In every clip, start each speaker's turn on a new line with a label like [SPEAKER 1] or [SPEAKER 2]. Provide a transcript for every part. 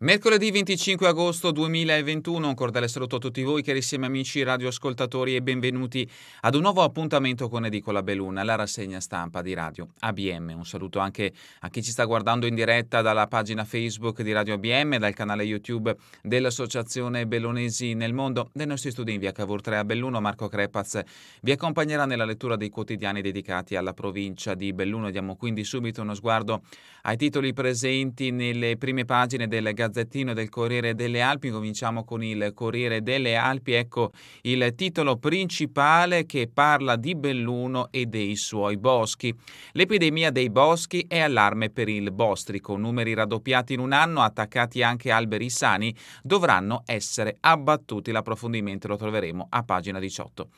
[SPEAKER 1] Mercoledì 25 agosto 2021, un cordiale saluto a tutti voi cari insieme amici radioascoltatori e benvenuti ad un nuovo appuntamento con Edicola Belluna, la rassegna stampa di Radio ABM. Un saluto anche a chi ci sta guardando in diretta dalla pagina Facebook di Radio ABM, dal canale YouTube dell'Associazione Bellonesi nel Mondo, dai nostri studi in via Cavour 3 a Belluno. Marco Crepaz vi accompagnerà nella lettura dei quotidiani dedicati alla provincia di Belluno. Diamo quindi subito uno sguardo ai titoli presenti nelle prime pagine delle gazzette Gazzettino del Corriere delle Alpi. Cominciamo con il Corriere delle Alpi. Ecco il titolo principale che parla di Belluno e dei suoi boschi. L'epidemia dei boschi è allarme per il bostrico. Numeri raddoppiati in un anno, attaccati anche alberi sani, dovranno essere abbattuti. L'approfondimento lo troveremo a pagina 18.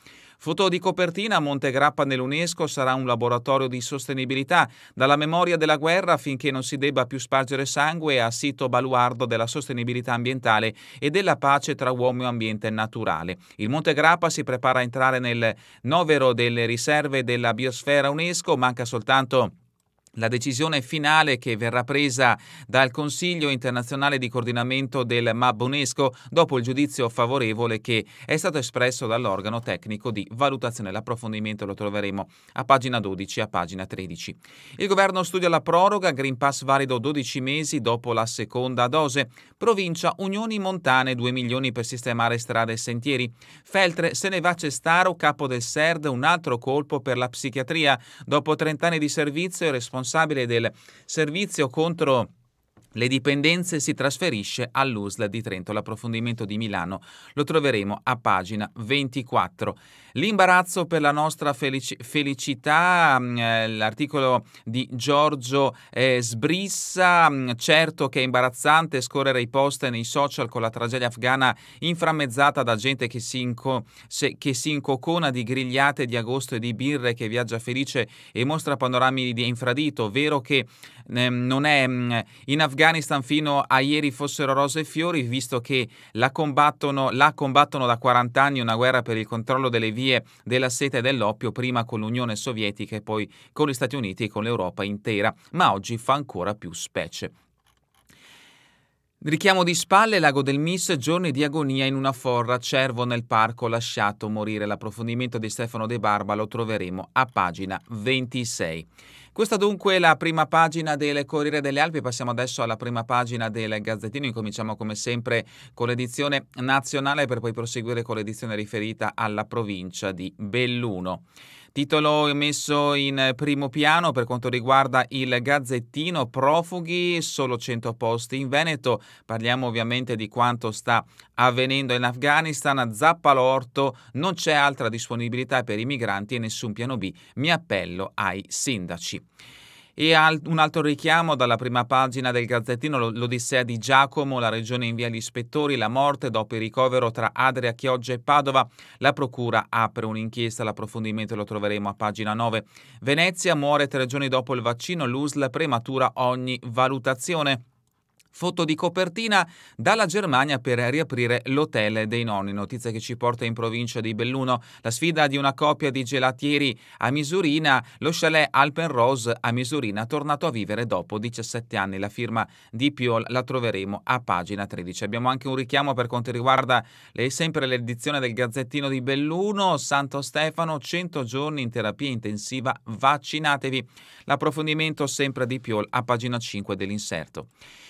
[SPEAKER 1] Foto di copertina Montegrappa nell'UNESCO sarà un laboratorio di sostenibilità, dalla memoria della guerra finché non si debba più spargere sangue a sito baluardo della sostenibilità ambientale e della pace tra uomo e ambiente naturale. Il Montegrappa si prepara a entrare nel novero delle riserve della biosfera UNESCO, manca soltanto la decisione finale che verrà presa dal Consiglio internazionale di coordinamento del MAB UNESCO dopo il giudizio favorevole che è stato espresso dall'organo tecnico di valutazione. L'approfondimento lo troveremo a pagina 12 e a pagina 13. Il governo studia la proroga, Green Pass valido 12 mesi dopo la seconda dose, provincia Unioni Montane 2 milioni per sistemare strade e sentieri. Feltre se ne va Cestaro, capo del SERD, un altro colpo per la psichiatria. Dopo 30 anni di servizio e responsabilità responsabile del servizio contro le dipendenze si trasferisce all'USL di Trento. L'approfondimento di Milano lo troveremo a pagina 24. L'imbarazzo per la nostra felic- felicità, mm, eh, l'articolo di Giorgio eh, Sbrissa, mm, certo che è imbarazzante scorrere i post nei social con la tragedia afghana inframmezzata da gente che si, inco- se- che si incocona di grigliate di agosto e di birre che viaggia felice e mostra panorami di infradito. Vero che Ehm, non è mm, in Afghanistan fino a ieri fossero rose e fiori, visto che la combattono, la combattono da 40 anni una guerra per il controllo delle vie della seta e dell'oppio, prima con l'Unione Sovietica e poi con gli Stati Uniti e con l'Europa intera, ma oggi fa ancora più specie. Richiamo di spalle, lago del Miss, giorni di agonia in una forra, cervo nel parco lasciato morire. L'approfondimento di Stefano De Barba lo troveremo a pagina 26. Questa dunque è la prima pagina del Corriere delle Alpi, passiamo adesso alla prima pagina del Gazzettino, incominciamo come sempre con l'edizione nazionale per poi proseguire con l'edizione riferita alla provincia di Belluno. Titolo messo in primo piano per quanto riguarda il Gazzettino, profughi, solo 100 posti in Veneto. Parliamo ovviamente di quanto sta avvenendo in Afghanistan, zappa l'orto, non c'è altra disponibilità per i migranti e nessun piano B. Mi appello ai sindaci. E al- un altro richiamo dalla prima pagina del Gazzettino, l'Odissea di Giacomo, la regione invia gli ispettori, la morte dopo il ricovero tra Adria, Chioggia e Padova, la procura apre un'inchiesta, l'approfondimento lo troveremo a pagina 9. Venezia muore tre giorni dopo il vaccino, l'USL prematura ogni valutazione. Foto di copertina dalla Germania per riaprire l'hotel dei nonni, notizia che ci porta in provincia di Belluno. La sfida di una coppia di gelatieri a Misurina, lo chalet Alpenrose a Misurina, tornato a vivere dopo 17 anni. La firma di Piol la troveremo a pagina 13. Abbiamo anche un richiamo per quanto riguarda le, sempre l'edizione del Gazzettino di Belluno, Santo Stefano, 100 giorni in terapia intensiva, vaccinatevi. L'approfondimento sempre di Piol a pagina 5 dell'inserto.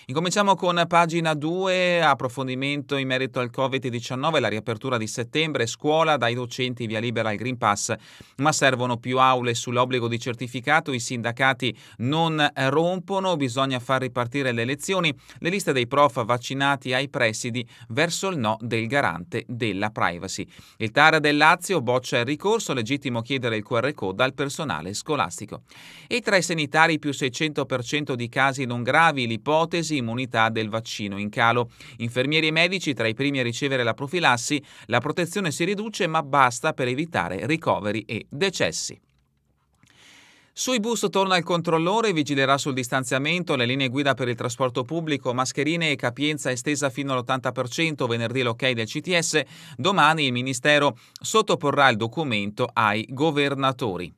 [SPEAKER 1] In Cominciamo con pagina 2, approfondimento in merito al Covid-19, la riapertura di settembre, scuola dai docenti via libera al Green Pass, ma servono più aule sull'obbligo di certificato, i sindacati non rompono, bisogna far ripartire le lezioni, le liste dei prof vaccinati ai presidi verso il no del garante della privacy. Il TAR del Lazio boccia il ricorso, legittimo chiedere il QR code al personale scolastico. E tra i sanitari più 600% di casi non gravi, l'ipotesi immunità immunità del vaccino in calo. Infermieri e medici tra i primi a ricevere la profilassi, la protezione si riduce ma basta per evitare ricoveri e decessi. Sui bus torna il controllore, vigilerà sul distanziamento, le linee guida per il trasporto pubblico, mascherine e capienza estesa fino all'80%, venerdì l'ok del CTS, domani il Ministero sottoporrà il documento ai governatori.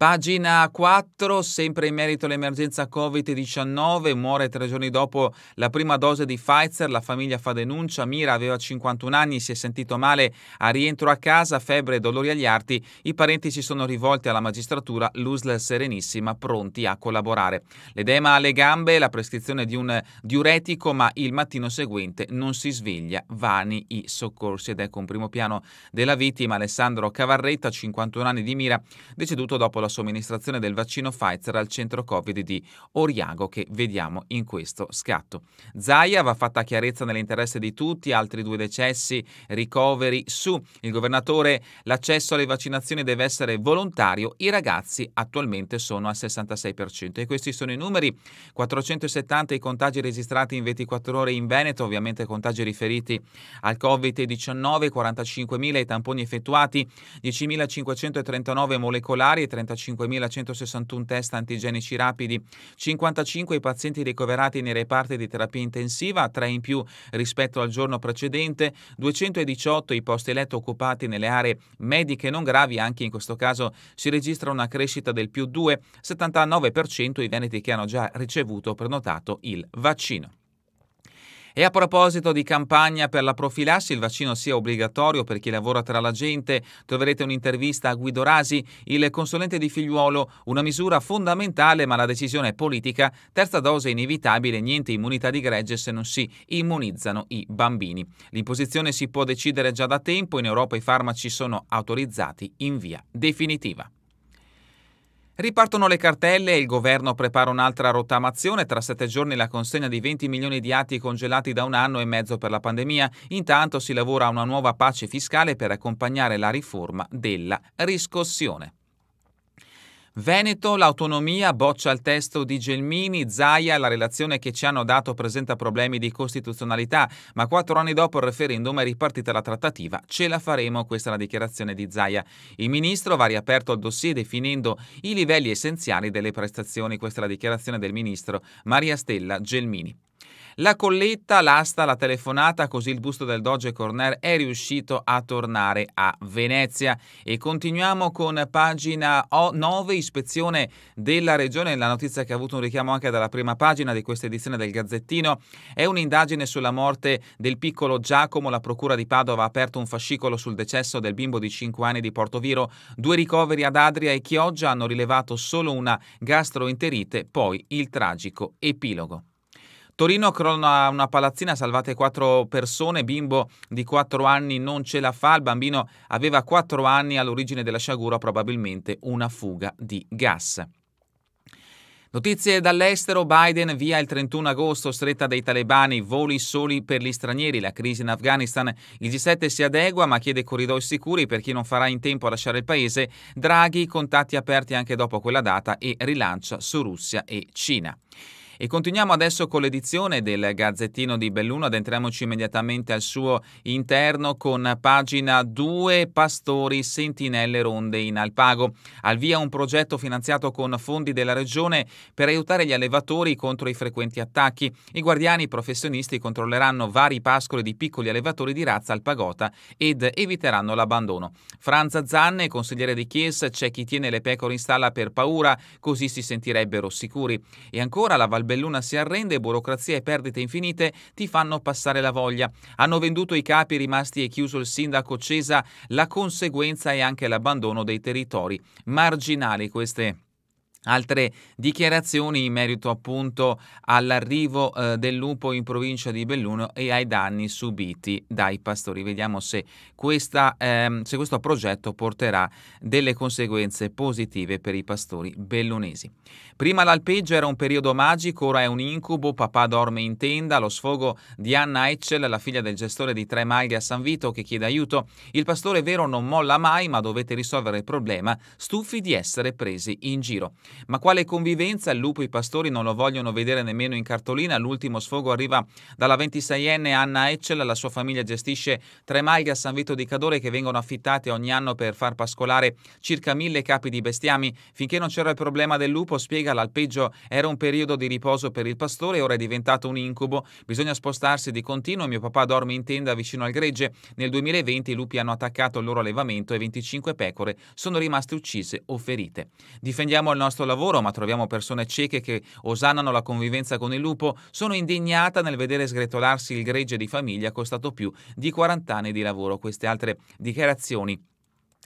[SPEAKER 1] Pagina 4, sempre in merito all'emergenza Covid-19, muore tre giorni dopo la prima dose di Pfizer, la famiglia fa denuncia, Mira aveva 51 anni, si è sentito male a rientro a casa, febbre e dolori agli arti, i parenti si sono rivolti alla magistratura, l'USL serenissima, pronti a collaborare. L'edema alle gambe, la prescrizione di un diuretico, ma il mattino seguente non si sveglia, vani i soccorsi ed ecco un primo piano della vittima, Alessandro Cavarretta, 51 anni di Mira, deceduto dopo la somministrazione del vaccino Pfizer al centro Covid di Oriago che vediamo in questo scatto. Zaia va fatta chiarezza nell'interesse di tutti, altri due decessi, ricoveri su. Il governatore l'accesso alle vaccinazioni deve essere volontario, i ragazzi attualmente sono al 66% e questi sono i numeri. 470 i contagi registrati in 24 ore in Veneto, ovviamente contagi riferiti al Covid-19, 45.000 i tamponi effettuati, 10.539 molecolari e 35 5.161 test antigenici rapidi, 55 i pazienti ricoverati nei reparti di terapia intensiva, 3 in più rispetto al giorno precedente, 218 i posti letto occupati nelle aree mediche non gravi, anche in questo caso si registra una crescita del più 2, 79% i veneti che hanno già ricevuto o prenotato il vaccino. E a proposito di campagna per la profilassi, il vaccino sia obbligatorio per chi lavora tra la gente, troverete un'intervista a Guido Rasi, il consulente di Figliuolo, una misura fondamentale ma la decisione è politica, terza dose inevitabile, niente immunità di gregge se non si immunizzano i bambini. L'imposizione si può decidere già da tempo, in Europa i farmaci sono autorizzati in via definitiva. Ripartono le cartelle e il governo prepara un'altra rottamazione. Tra sette giorni la consegna di 20 milioni di atti congelati da un anno e mezzo per la pandemia. Intanto si lavora a una nuova pace fiscale per accompagnare la riforma della riscossione. Veneto, l'autonomia, boccia al testo di Gelmini, Zaia, la relazione che ci hanno dato presenta problemi di costituzionalità, ma quattro anni dopo il referendum è ripartita la trattativa, ce la faremo, questa è la dichiarazione di Zaia. Il ministro va riaperto al dossier definendo i livelli essenziali delle prestazioni, questa è la dichiarazione del ministro Maria Stella Gelmini. La colletta, l'asta, la telefonata, così il busto del Doge Corner è riuscito a tornare a Venezia. E continuiamo con pagina 9, ispezione della regione, la notizia che ha avuto un richiamo anche dalla prima pagina di questa edizione del Gazzettino. È un'indagine sulla morte del piccolo Giacomo, la procura di Padova ha aperto un fascicolo sul decesso del bimbo di 5 anni di Portoviro. Due ricoveri ad Adria e Chioggia hanno rilevato solo una gastroenterite, poi il tragico epilogo. Torino crolla una palazzina, salvate quattro persone, bimbo di quattro anni non ce la fa, il bambino aveva quattro anni all'origine della sciagura, probabilmente una fuga di gas. Notizie dall'estero, Biden via il 31 agosto, stretta dei talebani, voli soli per gli stranieri, la crisi in Afghanistan, il G7 si adegua ma chiede corridoi sicuri per chi non farà in tempo a lasciare il paese, Draghi, contatti aperti anche dopo quella data e rilancia su Russia e Cina. E continuiamo adesso con l'edizione del Gazzettino di Belluno ed immediatamente al suo interno con pagina 2 Pastori Sentinelle Ronde in Alpago. Al via un progetto finanziato con fondi della regione per aiutare gli allevatori contro i frequenti attacchi. I guardiani professionisti controlleranno vari pascoli di piccoli allevatori di razza alpagota ed eviteranno l'abbandono. Franza Zanne, consigliere di Chies, c'è chi tiene le pecore in stalla per paura, così si sentirebbero sicuri. E ancora la Valbella Belluna si arrende, burocrazia e perdite infinite ti fanno passare la voglia. Hanno venduto i capi rimasti e chiuso il sindaco Cesa, la conseguenza è anche l'abbandono dei territori marginali queste Altre dichiarazioni in merito appunto all'arrivo eh, del lupo in provincia di Belluno e ai danni subiti dai pastori. Vediamo se, questa, ehm, se questo progetto porterà delle conseguenze positive per i pastori bellunesi. Prima l'alpeggio era un periodo magico, ora è un incubo, papà dorme in tenda, lo sfogo di Anna Eichel, la figlia del gestore di Tre Maglie a San Vito che chiede aiuto. Il pastore vero non molla mai, ma dovete risolvere il problema, stufi di essere presi in giro. Ma quale convivenza? Il lupo e i pastori non lo vogliono vedere nemmeno in cartolina. L'ultimo sfogo arriva dalla 26enne Anna Eccel. La sua famiglia gestisce tre maglie a San Vito di Cadore che vengono affittate ogni anno per far pascolare circa mille capi di bestiami. Finché non c'era il problema del lupo, spiega l'alpeggio, era un periodo di riposo per il pastore, e ora è diventato un incubo. Bisogna spostarsi di continuo. Mio papà dorme in tenda vicino al gregge. Nel 2020 i lupi hanno attaccato il loro allevamento e 25 pecore sono rimaste uccise o ferite. Difendiamo il nostro questo lavoro, ma troviamo persone cieche che osannano la convivenza con il lupo, sono indignata nel vedere sgretolarsi il gregge di famiglia costato più di 40 anni di lavoro. Queste altre dichiarazioni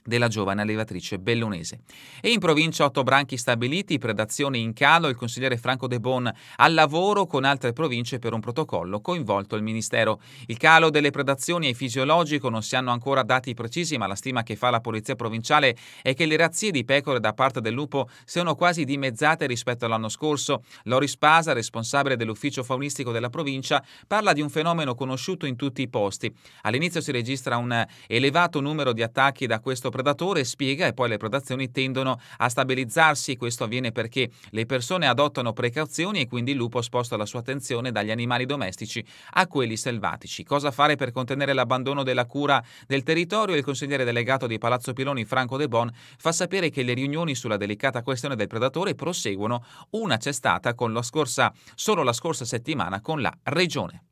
[SPEAKER 1] della giovane allevatrice bellunese. E in provincia otto branchi stabiliti, predazioni in calo, il consigliere Franco De Bon al lavoro con altre province per un protocollo coinvolto il Ministero. Il calo delle predazioni è fisiologico, non si hanno ancora dati precisi, ma la stima che fa la Polizia Provinciale è che le razzie di pecore da parte del lupo siano quasi dimezzate rispetto all'anno scorso. Loris Pasa, responsabile dell'ufficio faunistico della provincia, parla di un fenomeno conosciuto in tutti i posti. All'inizio si registra un elevato numero di attacchi da questo predatore spiega e poi le predazioni tendono a stabilizzarsi, questo avviene perché le persone adottano precauzioni e quindi il lupo sposta la sua attenzione dagli animali domestici a quelli selvatici. Cosa fare per contenere l'abbandono della cura del territorio? Il consigliere delegato di Palazzo Piloni Franco De Bon fa sapere che le riunioni sulla delicata questione del predatore proseguono, una c'è stata con la scorsa, solo la scorsa settimana con la Regione.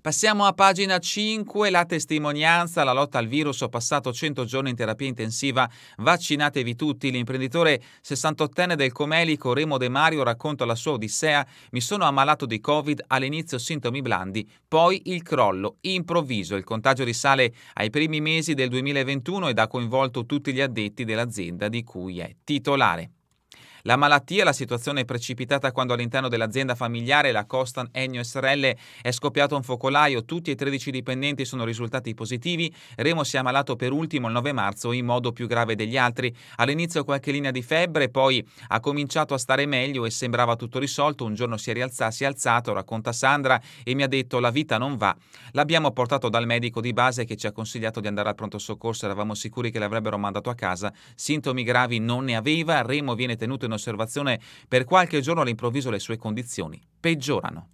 [SPEAKER 1] Passiamo a pagina 5, la testimonianza, la lotta al virus, ho passato 100 giorni in terapia intensiva, vaccinatevi tutti, l'imprenditore 68enne del Comelico Remo De Mario racconta la sua odissea, mi sono ammalato di Covid, all'inizio sintomi blandi, poi il crollo, improvviso, il contagio risale ai primi mesi del 2021 ed ha coinvolto tutti gli addetti dell'azienda di cui è titolare. La malattia, la situazione è precipitata quando all'interno dell'azienda familiare, la Costan Ennio SRL, è scoppiato un focolaio, tutti e 13 dipendenti sono risultati positivi, Remo si è ammalato per ultimo il 9 marzo in modo più grave degli altri, all'inizio qualche linea di febbre, poi ha cominciato a stare meglio e sembrava tutto risolto, un giorno si è, rialzato, si è alzato, racconta Sandra, e mi ha detto la vita non va. L'abbiamo portato dal medico di base che ci ha consigliato di andare al pronto soccorso, eravamo sicuri che l'avrebbero mandato a casa, sintomi gravi non ne aveva, Remo viene tenuto in osservazione, per qualche giorno all'improvviso le sue condizioni peggiorano.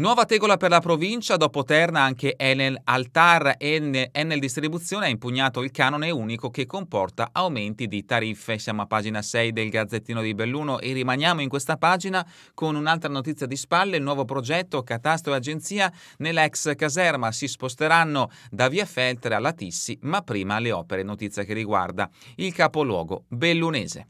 [SPEAKER 1] Nuova tegola per la provincia, dopo Terna anche Enel Altar e Enel Distribuzione ha impugnato il canone unico che comporta aumenti di tariffe. Siamo a pagina 6 del Gazzettino di Belluno e rimaniamo in questa pagina con un'altra notizia di spalle, il nuovo progetto Catastro e Agenzia nell'ex caserma. Si sposteranno da Via Feltre alla Tissi, ma prima le opere, notizia che riguarda il capoluogo bellunese.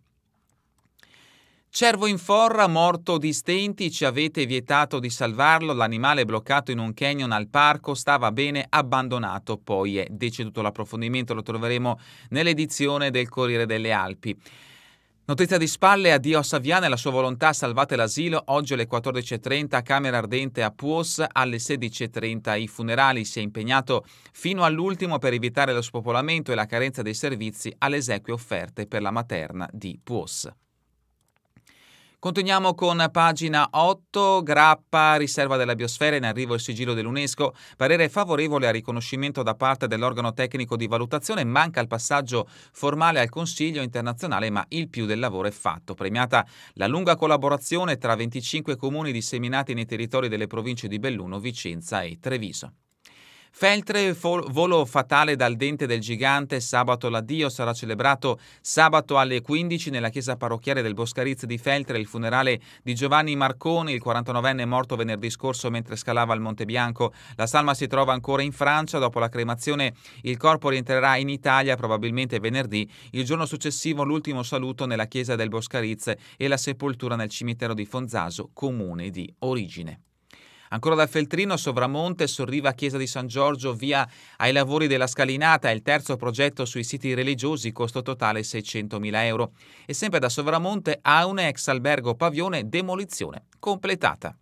[SPEAKER 1] Cervo in forra, morto di stenti, ci avete vietato di salvarlo, l'animale bloccato in un canyon al parco stava bene abbandonato, poi è deceduto l'approfondimento, lo troveremo nell'edizione del Corriere delle Alpi. Notizia di spalle, addio a Saviana e la sua volontà, salvate l'asilo, oggi alle 14.30, Camera Ardente a Puos, alle 16.30 i funerali, si è impegnato fino all'ultimo per evitare lo spopolamento e la carenza dei servizi alle esequie offerte per la materna di Puos. Continuiamo con pagina 8, Grappa, riserva della biosfera, in arrivo il sigillo dell'UNESCO, parere favorevole al riconoscimento da parte dell'organo tecnico di valutazione, manca il passaggio formale al Consiglio internazionale, ma il più del lavoro è fatto. Premiata la lunga collaborazione tra 25 comuni disseminati nei territori delle province di Belluno, Vicenza e Treviso. Feltre, volo fatale dal dente del gigante, sabato l'addio sarà celebrato sabato alle 15 nella chiesa parrocchiale del Boscarizzi di Feltre, il funerale di Giovanni Marconi, il 49enne morto venerdì scorso mentre scalava al Monte Bianco. La salma si trova ancora in Francia, dopo la cremazione il corpo rientrerà in Italia probabilmente venerdì, il giorno successivo l'ultimo saluto nella chiesa del Boscarizzi e la sepoltura nel cimitero di Fonzaso, comune di origine. Ancora da Feltrino Sovramonte, Sorriva Chiesa di San Giorgio, via ai lavori della scalinata, il terzo progetto sui siti religiosi, costo totale 600.000 euro. E sempre da Sovramonte, un ex albergo Pavione, demolizione completata.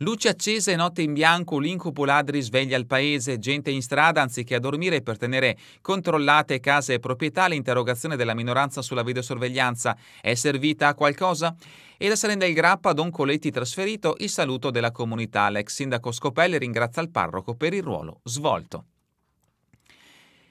[SPEAKER 1] Luci accese e notte in bianco, l'incubo ladri sveglia il paese, gente in strada anziché a dormire per tenere controllate case e proprietà, l'interrogazione della minoranza sulla videosorveglianza è servita a qualcosa? E da Salenda il Grappa, Don Coletti trasferito, il saluto della comunità. L'ex sindaco Scopelli ringrazia il parroco per il ruolo svolto.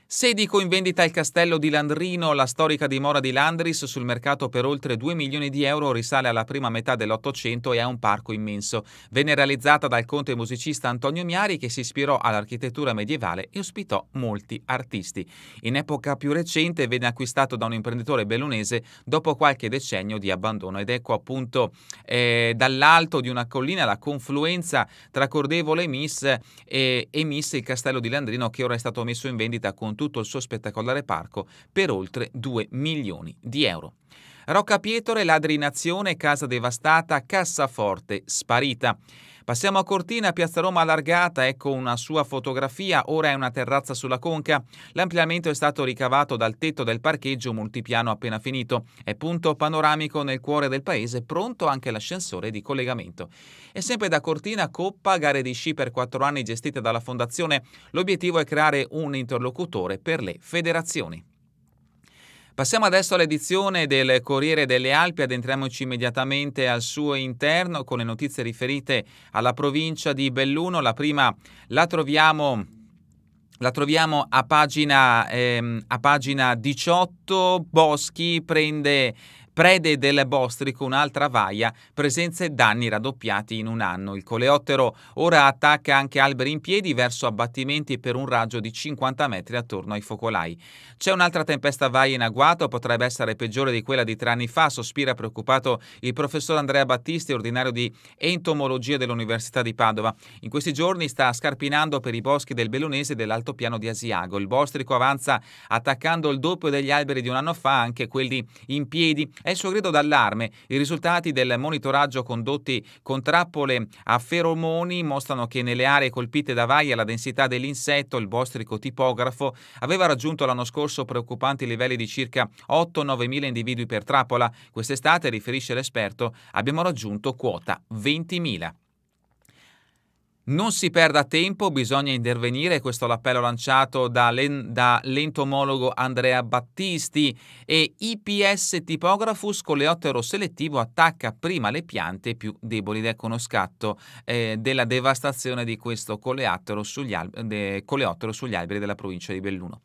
[SPEAKER 1] Sedico in vendita il castello di Landrino, la storica dimora di Landris, sul mercato per oltre 2 milioni di euro risale alla prima metà dell'Ottocento e ha un parco immenso. Venne realizzata dal conte musicista Antonio Miari che si ispirò all'architettura medievale e ospitò molti artisti. In epoca più recente venne acquistato da un imprenditore bellunese dopo qualche decennio di abbandono ed ecco appunto eh, dall'alto di una collina la confluenza tra Cordevole e Miss eh, e Miss il castello di Landrino che ora è stato messo in vendita con tutto il suo spettacolare parco per oltre 2 milioni di euro. Rocca Pietore, ladri in azione, casa devastata, cassaforte sparita. Passiamo a Cortina, Piazza Roma allargata, ecco una sua fotografia, ora è una terrazza sulla conca. L'ampliamento è stato ricavato dal tetto del parcheggio multipiano appena finito. È punto panoramico nel cuore del paese, pronto anche l'ascensore di collegamento. E sempre da Cortina, Coppa, gare di sci per quattro anni gestite dalla Fondazione. L'obiettivo è creare un interlocutore per le federazioni. Passiamo adesso all'edizione del Corriere delle Alpi, addentriamoci immediatamente al suo interno con le notizie riferite alla provincia di Belluno. La prima la troviamo la troviamo a pagina, ehm, a pagina, 18, Boschi prende Prede del Bostrico, un'altra vaia, presenze e danni raddoppiati in un anno. Il coleottero ora attacca anche alberi in piedi verso abbattimenti per un raggio di 50 metri attorno ai focolai. C'è un'altra tempesta vaia in agguato, potrebbe essere peggiore di quella di tre anni fa, sospira preoccupato il professor Andrea Battisti, ordinario di entomologia dell'Università di Padova. In questi giorni sta scarpinando per i boschi del Bellunese e dell'altopiano di Asiago. Il Bostrico avanza attaccando il doppio degli alberi di un anno fa, anche quelli in piedi. È il suo grido d'allarme. I risultati del monitoraggio condotti con trappole a feromoni mostrano che nelle aree colpite da vaia la densità dell'insetto, il bostrico tipografo, aveva raggiunto l'anno scorso preoccupanti livelli di circa 8-9 mila individui per trappola. Quest'estate, riferisce l'esperto, abbiamo raggiunto quota 20 mila. Non si perda tempo, bisogna intervenire, questo è l'appello lanciato da, len, da, l'entomologo Andrea Battisti e IPS Tipografus coleottero selettivo attacca prima le piante più deboli ed ecco uno scatto eh, della devastazione di questo coleottero sugli, alb- de, coleottero sugli alberi della provincia di Belluno.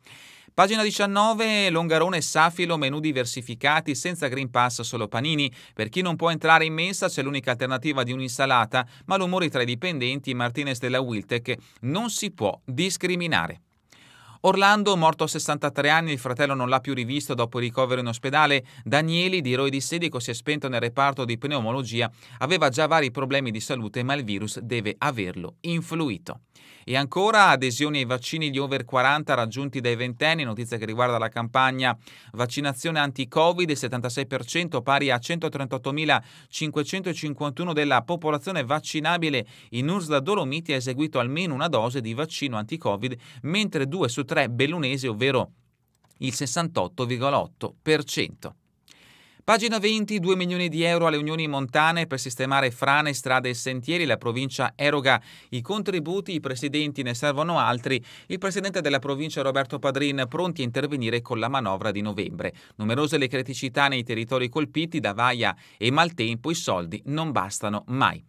[SPEAKER 1] Pagina 19, Longarone e Safilo, menù diversificati, senza Green Pass, solo panini. Per chi non può entrare in mensa c'è l'unica alternativa di un'insalata, ma l'umore tra i dipendenti, Martinez della Wiltec, non si può discriminare. Orlando, morto a 63 anni, il fratello non l'ha più rivisto dopo il ricovero in ospedale. Danieli, di eroi di Sedico, si è spento nel reparto di pneumologia. Aveva già vari problemi di salute, ma il virus deve averlo influito. E ancora adesioni ai vaccini di over 40 raggiunti dai ventenni, notizia che riguarda la campagna vaccinazione anti-Covid, il 76% pari a 138.551 della popolazione vaccinabile in Usla Dolomiti ha eseguito almeno una dose di vaccino anti-Covid, mentre 2 su 3 bellunesi, ovvero il 68,8%. Pagina 20, 2 milioni di euro alle unioni montane per sistemare frane, strade e sentieri. La provincia eroga i contributi, i presidenti ne servono altri. Il presidente della provincia Roberto Padrin pronti a intervenire con la manovra di novembre. Numerose le criticità nei territori colpiti da vaia e maltempo, i soldi non bastano mai.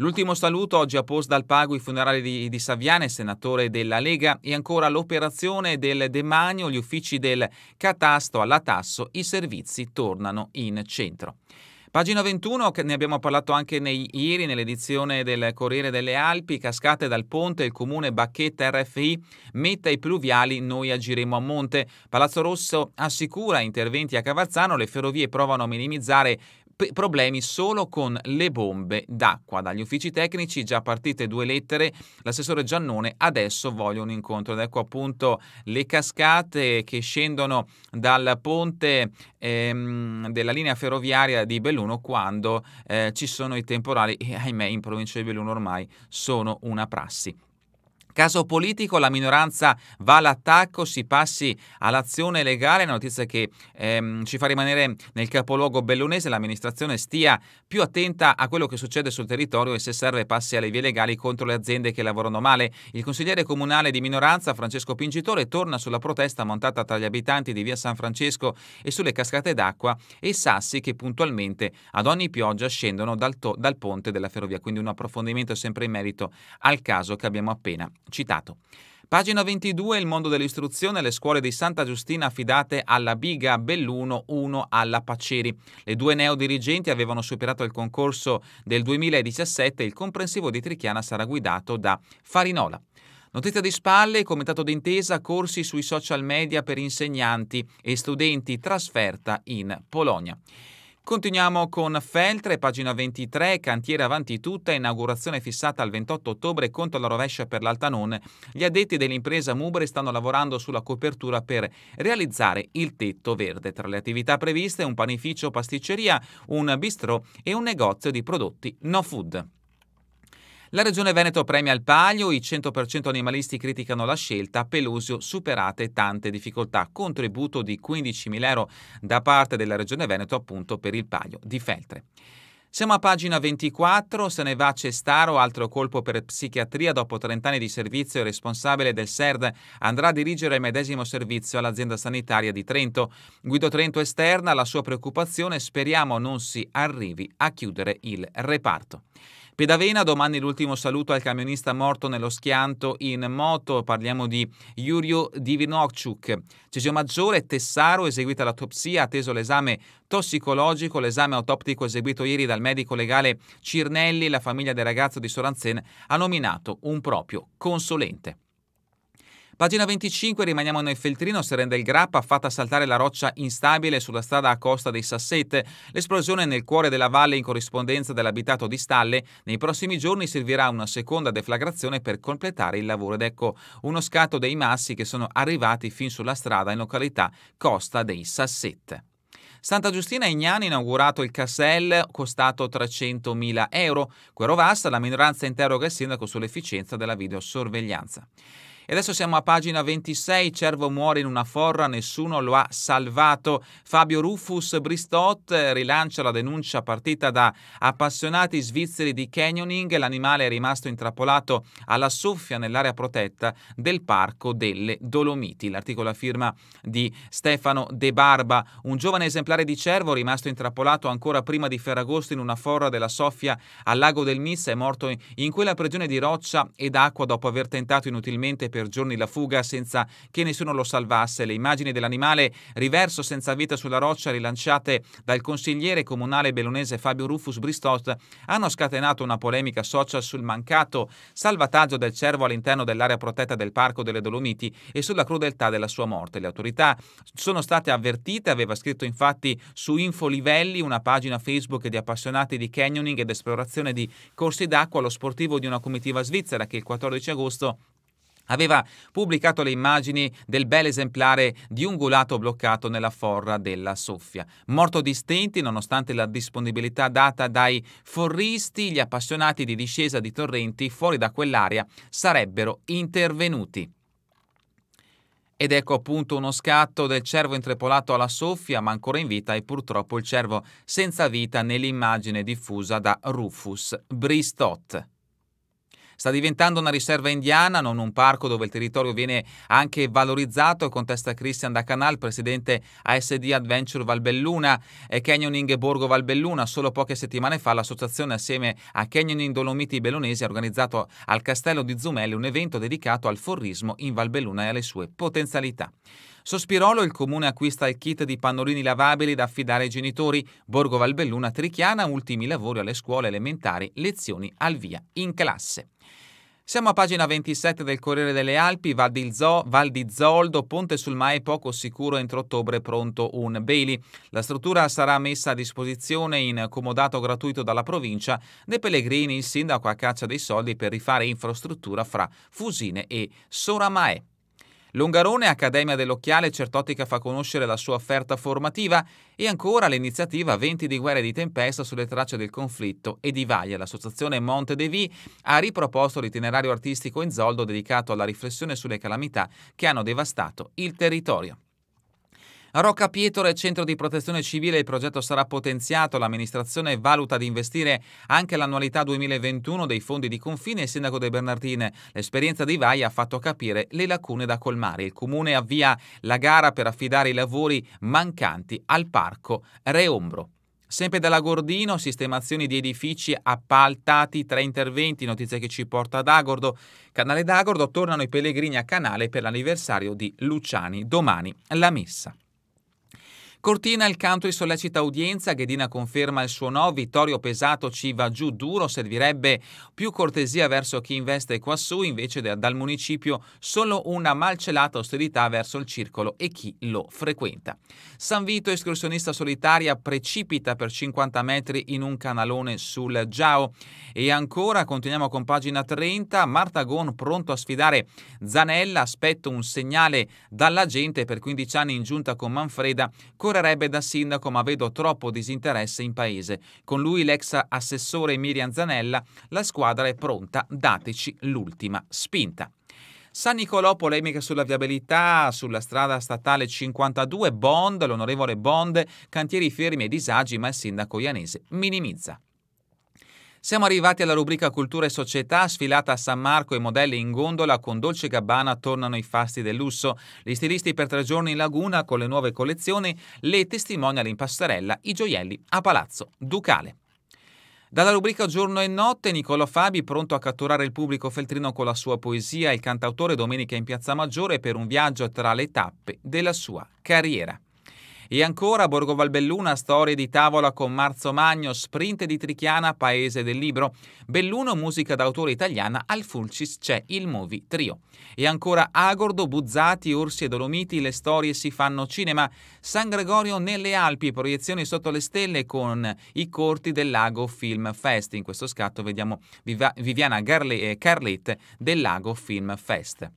[SPEAKER 1] L'ultimo saluto oggi a post dal pago i funerali di, di Saviane, senatore della Lega, e ancora l'operazione del demanio, gli uffici del catasto alla tasso, i servizi tornano in centro. Pagina 21, ne abbiamo parlato anche nei, ieri nell'edizione del Corriere delle Alpi, cascate dal ponte, il comune Bacchetta RFI mette i pluviali, noi agiremo a monte. Palazzo Rosso assicura interventi a Cavazzano, le ferrovie provano a minimizzare problemi solo con le bombe d'acqua. Dagli uffici tecnici già partite due lettere, l'assessore Giannone adesso voglio un incontro ed ecco appunto le cascate che scendono dal ponte ehm, della linea ferroviaria di Belluno quando eh, ci sono i temporali e ahimè in provincia di Belluno ormai sono una prassi. Caso politico, la minoranza va all'attacco, si passi all'azione legale, una notizia che ehm, ci fa rimanere nel capoluogo bellunese, l'amministrazione stia più attenta a quello che succede sul territorio e se serve passi alle vie legali contro le aziende che lavorano male. Il consigliere comunale di minoranza Francesco Pingitore torna sulla protesta montata tra gli abitanti di via San Francesco e sulle cascate d'acqua e i sassi che puntualmente ad ogni pioggia scendono dal, to- dal ponte della ferrovia, quindi un approfondimento sempre in merito al caso che abbiamo appena citato. Pagina 22, il mondo dell'istruzione, le scuole di Santa Giustina affidate alla Biga Belluno, 1 alla Paceri. Le due neodirigenti avevano superato il concorso del 2017 e il comprensivo di Trichiana sarà guidato da Farinola. Notizia di spalle, comitato d'intesa, corsi sui social media per insegnanti e studenti, trasferta in Polonia. Continuiamo con Feltre, pagina 23, cantiere avanti tutta, inaugurazione fissata al 28 ottobre contro la rovescia per l'Altanon. Gli addetti dell'impresa Mubre stanno lavorando sulla copertura per realizzare il tetto verde. Tra le attività previste un panificio pasticceria, un bistro e un negozio di prodotti no food. La Regione Veneto premia il palio, i 100% animalisti criticano la scelta, Pelusio superate tante difficoltà, contributo di 15.000 euro da parte della Regione Veneto appunto per il palio di Feltre. Siamo a pagina 24, se ne va Cestaro, altro colpo per psichiatria, dopo 30 anni di servizio il responsabile del SERD andrà a dirigere il medesimo servizio all'azienda sanitaria di Trento. Guido Trento esterna la sua preoccupazione, speriamo non si arrivi a chiudere il reparto. Pedavena, domani l'ultimo saluto al camionista morto nello schianto in moto, parliamo di Yurio Divinokciuk. Cesio Maggiore, Tessaro, eseguita l'autopsia, atteso l'esame tossicologico, l'esame autoptico eseguito ieri dal medico legale Cirnelli, la famiglia del ragazzo di Soranzen ha nominato un proprio consulente. Pagina 25, rimaniamo nel Feltrino, serenda il grappa, fatta saltare la roccia instabile sulla strada a costa dei Sassette. L'esplosione nel cuore della valle in corrispondenza dell'abitato di Stalle. Nei prossimi giorni servirà una seconda deflagrazione per completare il lavoro. Ed ecco uno scatto dei massi che sono arrivati fin sulla strada in località Costa dei Sassette. Santa Giustina Ignani ha inaugurato il Casel, costato 300.000 euro. Quero Vassa, la minoranza interroga il sindaco sull'efficienza della videosorveglianza. E adesso siamo a pagina 26, Cervo muore in una forra, nessuno lo ha salvato. Fabio Rufus Bristot rilancia la denuncia partita da appassionati svizzeri di canyoning, l'animale è rimasto intrappolato alla soffia nell'area protetta del Parco delle Dolomiti. L'articolo a firma di Stefano De Barba, un giovane esemplare di cervo rimasto intrappolato ancora prima di Ferragosto in una forra della soffia al lago del Missa è morto in quella prigione di roccia ed acqua dopo aver tentato inutilmente per per giorni la fuga senza che nessuno lo salvasse. Le immagini dell'animale riverso senza vita sulla roccia rilanciate dal consigliere comunale bellunese Fabio Rufus Bristot hanno scatenato una polemica social sul mancato salvataggio del cervo all'interno dell'area protetta del Parco delle Dolomiti e sulla crudeltà della sua morte. Le autorità sono state avvertite, aveva scritto infatti su Infolivelli, una pagina Facebook di appassionati di canyoning ed esplorazione di corsi d'acqua, lo sportivo di una comitiva svizzera che il 14 agosto Aveva pubblicato le immagini del bel esemplare di un gulato bloccato nella forra della soffia. Morto di stenti, nonostante la disponibilità data dai forristi, gli appassionati di discesa di torrenti fuori da quell'area sarebbero intervenuti. Ed ecco appunto uno scatto del cervo intrepolato alla soffia, ma ancora in vita, e purtroppo il cervo senza vita nell'immagine diffusa da Rufus Bristot. Sta diventando una riserva indiana, non un parco dove il territorio viene anche valorizzato, contesta Christian Dacanal, presidente ASD Adventure Valbelluna e Canyoning Borgo Valbelluna. Solo poche settimane fa l'associazione assieme a Canyoning Dolomiti Bellunesi ha organizzato al castello di Zumelli un evento dedicato al forrismo in Valbelluna e alle sue potenzialità. Sospirolo il comune acquista il kit di pannolini lavabili da affidare ai genitori. Borgo Valbelluna Trichiana, ultimi lavori alle scuole elementari, lezioni al via in classe. Siamo a pagina 27 del Corriere delle Alpi, Val di, Zo, Val di, Zoldo, Ponte sul Mae poco sicuro entro ottobre, pronto un Bailey. La struttura sarà messa a disposizione in comodato gratuito dalla provincia. De Pellegrini, il sindaco, a caccia dei soldi per rifare infrastruttura fra Fusine e Soramae. L'Ungarone Accademia dell'Occhiale, Certotica fa conoscere la sua offerta formativa e ancora l'iniziativa Venti di guerra e di tempesta sulle tracce del conflitto e di Vaglia. L'associazione Monte De Vi ha riproposto l'itinerario artistico in zoldo dedicato alla riflessione sulle calamità che hanno devastato il territorio. A Rocca Pietore, centro di protezione civile, il progetto sarà potenziato. L'amministrazione valuta di investire anche l'annualità 2021 dei fondi di confine il sindaco De Bernardine. L'esperienza di Vai ha fatto capire le lacune da colmare. Il comune avvia la gara per affidare i lavori mancanti al parco Reombro. Sempre dalla Gordino, sistemazioni di edifici appaltati, tre interventi, notizia che ci porta ad Agordo. Canale d'Agordo tornano i pellegrini a Canale per l'anniversario di Luciani. Domani la messa. Cortina il country sollecita udienza, Ghedina conferma il suo no, Vittorio Pesato ci va giù duro, servirebbe più cortesia verso chi investe quassù, invece dal municipio solo una malcelata ostilità verso il circolo e chi lo frequenta. San Vito, escursionista solitaria, precipita per 50 metri in un canalone sul Giao. E ancora, continuiamo con pagina 30, Marta Gon pronto a sfidare Zanella, aspetto un segnale dalla gente per 15 anni in giunta con Manfreda, Cor entrerebbe da sindaco, ma vedo troppo disinteresse in paese. Con lui l'ex assessore Miriam Zanella, la squadra è pronta, dateci l'ultima spinta. San Nicolò, polemica sulla viabilità, sulla strada statale 52, Bond, l'onorevole Bond, cantieri fermi e disagi, ma il sindaco ianese minimizza. Siamo arrivati alla rubrica Cultura e Società, sfilata a San Marco e modelli in gondola con Dolce Gabbana tornano i fasti del lusso. Gli stilisti per tre giorni in laguna con le nuove collezioni, le testimonial in passerella, i gioielli a Palazzo Ducale. Dalla rubrica Giorno e Notte, Niccolò Fabi, pronto a catturare il pubblico feltrino con la sua poesia, il cantautore domenica in Piazza Maggiore per un viaggio tra le tappe della sua carriera. E ancora Borgo Valbelluna, storie di tavola con Marzo Magno, sprint di Trichiana, paese del libro. Belluno, musica d'autore italiana, al Fulcis c'è il movie Trio. E ancora Agordo, Buzzati, Orsi e Dolomiti, le storie si fanno cinema. San Gregorio nelle Alpi, proiezioni sotto le stelle con i corti del Lago Film Fest. In questo scatto vediamo Viviana Garle- eh, Carlette del Lago Film Fest.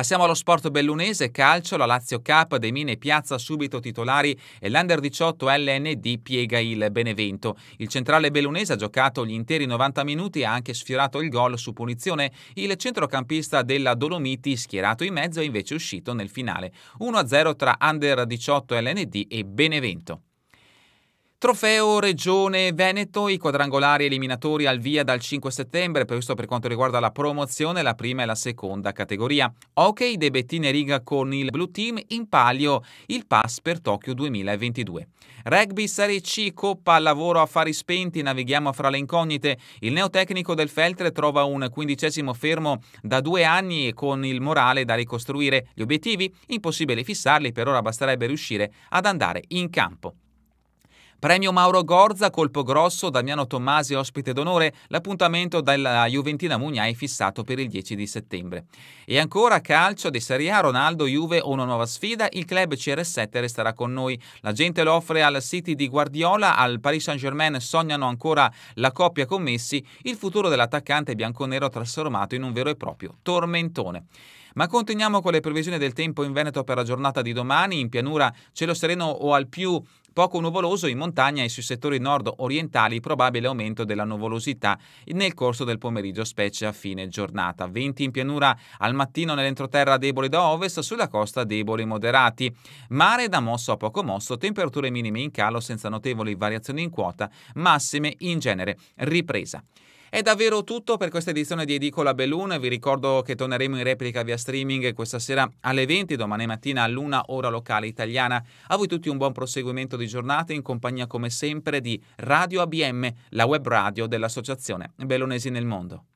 [SPEAKER 1] Passiamo allo sport bellunese, calcio, la Lazio K, De Mine piazza subito titolari e l'Under 18 LND piega il Benevento. Il centrale bellunese ha giocato gli interi 90 minuti e ha anche sfiorato il gol su punizione. Il centrocampista della Dolomiti, schierato in mezzo, è invece uscito nel finale. 1-0 tra Under 18 LND e Benevento. Trofeo Regione Veneto, i quadrangolari eliminatori al via dal 5 settembre, questo per quanto riguarda la promozione, la prima e la seconda categoria. Hockey De Bettine Riga con il Blue Team, in palio il pass per Tokyo 2022. Rugby Serie C, Coppa al lavoro affari spenti, navighiamo fra le incognite. Il neotecnico del Feltre trova un quindicesimo fermo da due anni e con il morale da ricostruire. Gli obiettivi? Impossibile fissarli, per ora basterebbe riuscire ad andare in campo. Premio Mauro Gorza, colpo grosso, Damiano Tommasi ospite d'onore, l'appuntamento della Juventina Mugnai fissato per il 10 di settembre. E ancora calcio di Serie A, Ronaldo, Juve o una nuova sfida, il club CR7 resterà con noi. La gente lo offre al City di Guardiola, al Paris Saint-Germain sognano ancora la coppia con Messi, il futuro dell'attaccante bianconero trasformato in un vero e proprio tormentone. Ma continuiamo con le previsioni del tempo in Veneto per la giornata di domani. In pianura cielo sereno o al più Poco nuvoloso in montagna e sui settori nord-orientali probabile aumento della nuvolosità nel corso del pomeriggio, specie a fine giornata. Venti in pianura al mattino nell'entroterra deboli da ovest, sulla costa deboli moderati. Mare da mosso a poco mosso, temperature minime in calo senza notevoli variazioni in quota, massime in genere ripresa. È davvero tutto per questa edizione di Edicola Belluna. Vi ricordo che torneremo in replica via streaming questa sera alle 20, domani mattina all'una ora locale italiana. A voi tutti un buon proseguimento di giornata in compagnia come sempre di Radio ABM, la web radio dell'Associazione Bellonesi nel Mondo.